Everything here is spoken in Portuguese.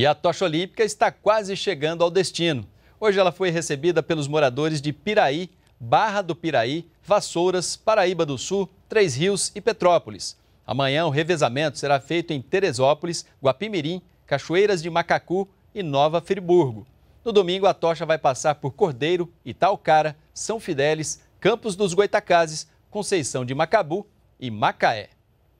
E a tocha olímpica está quase chegando ao destino. Hoje ela foi recebida pelos moradores de Piraí, Barra do Piraí, Vassouras, Paraíba do Sul, Três Rios e Petrópolis. Amanhã o revezamento será feito em Teresópolis, Guapimirim, Cachoeiras de Macacu e Nova Friburgo. No domingo, a tocha vai passar por Cordeiro, Italcara, São Fidélis, Campos dos Goitacazes, Conceição de Macabu e Macaé.